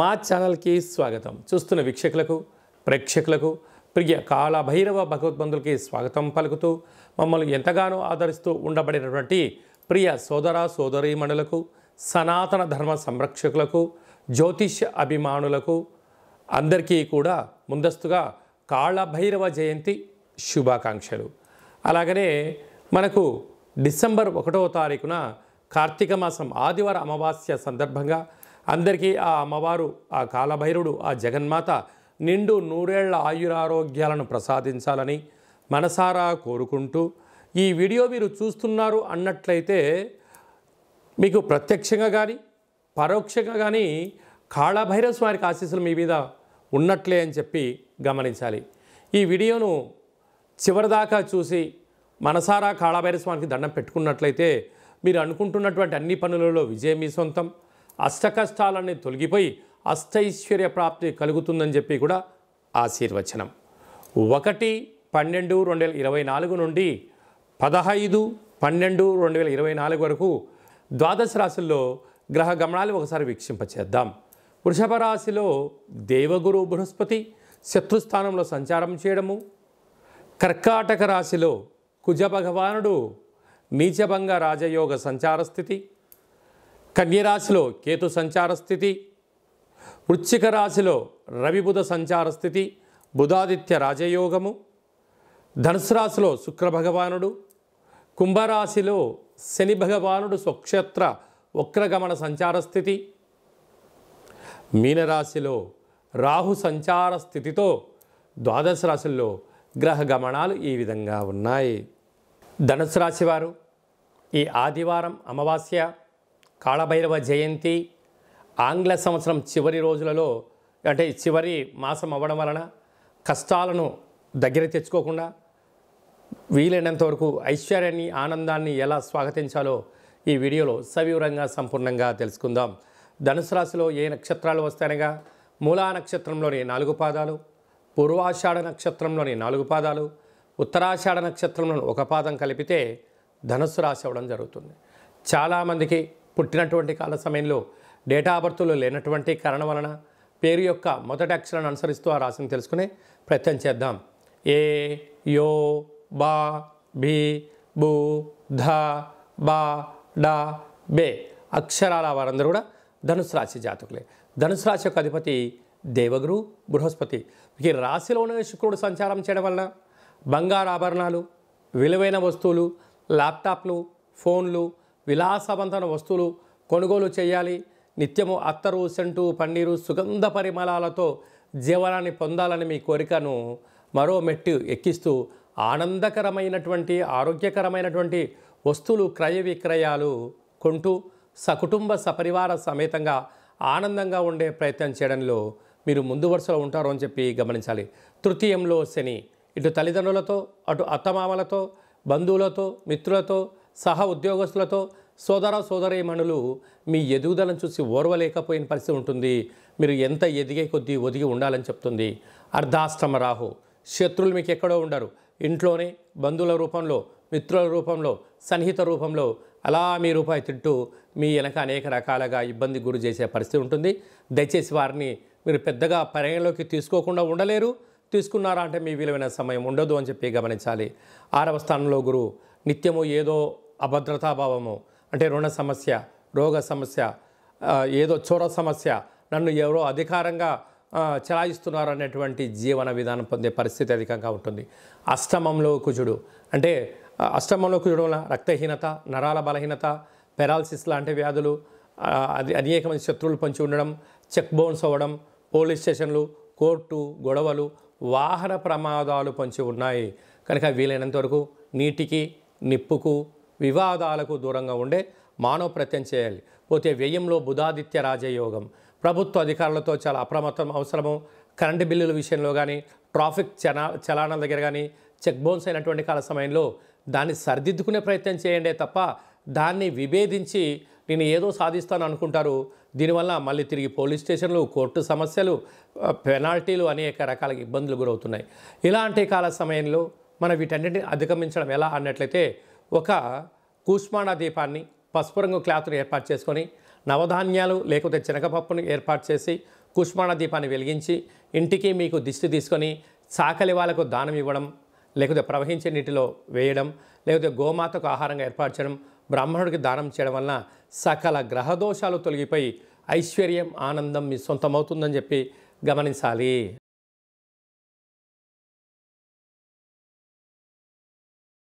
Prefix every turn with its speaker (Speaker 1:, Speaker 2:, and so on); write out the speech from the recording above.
Speaker 1: మా ఛానల్కి స్వాగతం చూస్తున్న వీక్షకులకు ప్రేక్షకులకు ప్రియ కాళభైరవ భగవద్బంధులకి స్వాగతం పలుకుతూ మమ్మల్ని ఎంతగానో ఆదరిస్తూ ఉండబడినటువంటి ప్రియ సోదర సోదరీమణులకు సనాతన ధర్మ సంరక్షకులకు జ్యోతిష్య అభిమానులకు అందరికీ కూడా ముందస్తుగా కాళభైరవ జయంతి శుభాకాంక్షలు అలాగనే మనకు డిసెంబర్ ఒకటవ తారీఖున కార్తీక మాసం ఆదివారం అమావాస్య సందర్భంగా అందరికీ ఆ అమ్మవారు ఆ కాలభైరుడు ఆ జగన్మాత నిండు నూరేళ్ల ఆయురారోగ్యాలను ప్రసాదించాలని మనసారా కోరుకుంటూ ఈ వీడియో మీరు చూస్తున్నారు అన్నట్లయితే మీకు ప్రత్యక్షంగా కానీ పరోక్షంగా కానీ కాళభైరవ స్వామికి ఆశీస్సులు మీ మీద ఉన్నట్లే అని చెప్పి గమనించాలి ఈ వీడియోను చివరిదాకా చూసి మనసారా కాళభైరవ స్వామికి దండం పెట్టుకున్నట్లయితే మీరు అనుకుంటున్నటువంటి అన్ని పనులలో విజయం మీ సొంతం అష్టకష్టాలన్నీ తొలగిపోయి అష్టైశ్వర్య ప్రాప్తి కలుగుతుందని చెప్పి కూడా ఆశీర్వచనం ఒకటి పన్నెండు రెండు వేల ఇరవై నాలుగు నుండి పదహైదు పన్నెండు రెండు వేల ఇరవై నాలుగు వరకు ద్వాదశ రాశుల్లో గ్రహ గమనాలు ఒకసారి వీక్షింపచేద్దాం వృషభ రాశిలో దేవగురు బృహస్పతి శత్రుస్థానంలో సంచారం చేయడము కర్కాటక రాశిలో కుజభగవానుడు నీచభంగ రాజయోగ సంచార స్థితి కన్యరాశిలో కేతు సంచార స్థితి వృశ్చిక రాశిలో రవిబుధ సంచార స్థితి బుధాదిత్య రాజయోగము ధనుసు రాశిలో శుక్రభగవానుడు కుంభరాశిలో శని భగవానుడు స్వక్షేత్ర వక్రగమన సంచార స్థితి మీనరాశిలో రాహు సంచార స్థితితో ద్వాదశ రాశుల్లో గ్రహ గమనాలు ఈ విధంగా ఉన్నాయి ధనుసు రాశివారు ఈ ఆదివారం అమావాస్య కాళభైరవ జయంతి ఆంగ్ల సంవత్సరం చివరి రోజులలో అంటే చివరి మాసం అవ్వడం వలన కష్టాలను దగ్గర తెచ్చుకోకుండా వీలైనంత వరకు ఐశ్వర్యాన్ని ఆనందాన్ని ఎలా స్వాగతించాలో ఈ వీడియోలో సవివరంగా సంపూర్ణంగా తెలుసుకుందాం ధనుసు రాశిలో ఏ నక్షత్రాలు వస్తాయనగా మూలా నక్షత్రంలోని నాలుగు పాదాలు పూర్వాషాఢ నక్షత్రంలోని నాలుగు పాదాలు ఉత్తరాషాఢ నక్షత్రంలోని ఒక పాదం కలిపితే ధనుసు రాశి అవ్వడం జరుగుతుంది చాలామందికి పుట్టినటువంటి కాల సమయంలో డేటా బర్త్లో లేనటువంటి కారణం వలన పేరు యొక్క మొదటి అక్షరాన్ని అనుసరిస్తూ ఆ రాశిని తెలుసుకుని ప్రయత్నం చేద్దాం ఏ యో బా బి బు ధ బా డా బే అక్షరాల వారందరూ కూడా ధనుసు రాశి జాతకులే ధనుసు రాశి యొక్క అధిపతి దేవగురు బృహస్పతి ఈ రాశిలోనే శుక్రుడు సంచారం చేయడం వలన బంగారు ఆభరణాలు విలువైన వస్తువులు ల్యాప్టాప్లు ఫోన్లు విలాసవంతన వస్తువులు కొనుగోలు చేయాలి నిత్యము అత్తరు సెంటు పన్నీరు సుగంధ పరిమళాలతో జీవనాన్ని పొందాలని మీ కోరికను మరో మెట్టు ఎక్కిస్తూ ఆనందకరమైనటువంటి ఆరోగ్యకరమైనటువంటి వస్తువులు క్రయ విక్రయాలు కొంటూ సకుటుంబ సపరివార సమేతంగా ఆనందంగా ఉండే ప్రయత్నం చేయడంలో మీరు ముందు వరుసలో ఉంటారు అని చెప్పి గమనించాలి తృతీయంలో శని ఇటు తల్లిదండ్రులతో అటు అత్తమామలతో బంధువులతో మిత్రులతో సహ ఉద్యోగస్తులతో సోదర సోదరీమణులు మీ ఎదుగుదలను చూసి ఓర్వలేకపోయిన పరిస్థితి ఉంటుంది మీరు ఎంత ఎదిగే కొద్దీ ఒదిగి ఉండాలని చెప్తుంది అర్ధాష్టమ రాహు శత్రువులు మీకు ఎక్కడో ఉండరు ఇంట్లోనే బంధువుల రూపంలో మిత్రుల రూపంలో సన్నిహిత రూపంలో అలా మీ రూపాయి తింటూ మీ వెనక అనేక రకాలుగా ఇబ్బంది గురి చేసే పరిస్థితి ఉంటుంది దయచేసి వారిని మీరు పెద్దగా పరిగణలోకి తీసుకోకుండా ఉండలేరు తీసుకున్నారా అంటే మీ విలువైన సమయం ఉండదు అని చెప్పి గమనించాలి ఆరవ స్థానంలో గురువు నిత్యము ఏదో అభద్రతాభావము అంటే రుణ సమస్య రోగ సమస్య ఏదో చోర సమస్య నన్ను ఎవరో అధికారంగా చలాయిస్తున్నారు అనేటువంటి జీవన విధానం పొందే పరిస్థితి అధికంగా ఉంటుంది అష్టమంలో కుజుడు అంటే అష్టమంలో కుజుడు వల్ల రక్తహీనత నరాల బలహీనత పెరాలసిస్ లాంటి వ్యాధులు అది అనేకమంది శత్రువులు పంచి ఉండడం చెక్ బౌన్స్ అవ్వడం పోలీస్ స్టేషన్లు కోర్టు గొడవలు వాహన ప్రమాదాలు పొంచి ఉన్నాయి కనుక వీలైనంత వరకు నీటికి నిప్పుకు వివాదాలకు దూరంగా ఉండే మానవ ప్రత్యం చేయాలి పోతే వ్యయంలో బుధాదిత్య రాజయోగం ప్రభుత్వ అధికారులతో చాలా అప్రమత్తం అవసరము కరెంటు బిల్లుల విషయంలో కానీ ట్రాఫిక్ చలా చలానాల దగ్గర కానీ చెక్ బౌన్స్ అయినటువంటి కాల సమయంలో దాన్ని సరిదిద్దుకునే ప్రయత్నం చేయండి తప్ప దాన్ని విభేదించి నేను ఏదో సాధిస్తాను అనుకుంటారు దీనివల్ల మళ్ళీ తిరిగి పోలీస్ స్టేషన్లు కోర్టు సమస్యలు పెనాల్టీలు అనేక రకాల ఇబ్బందులు గురవుతున్నాయి ఇలాంటి కాల సమయంలో మనం వీటన్నిటిని అధిగమించడం ఎలా అన్నట్లయితే ఒక కూష్మాణ దీపాన్ని పసుపు రంగు క్లాత్ను ఏర్పాటు చేసుకొని నవధాన్యాలు లేకపోతే శనగపప్పును ఏర్పాటు చేసి కుష్మాణ దీపాన్ని వెలిగించి ఇంటికి మీకు దిష్టి తీసుకొని చాకలి వాళ్ళకు దానం ఇవ్వడం లేకపోతే ప్రవహించే నీటిలో వేయడం లేకపోతే గోమాతకు ఆహారంగా ఏర్పాటు చేయడం బ్రాహ్మణుడికి దానం చేయడం వలన సకల గ్రహదోషాలు తొలగిపోయి ఐశ్వర్యం ఆనందం మీ సొంతమవుతుందని చెప్పి గమనించాలి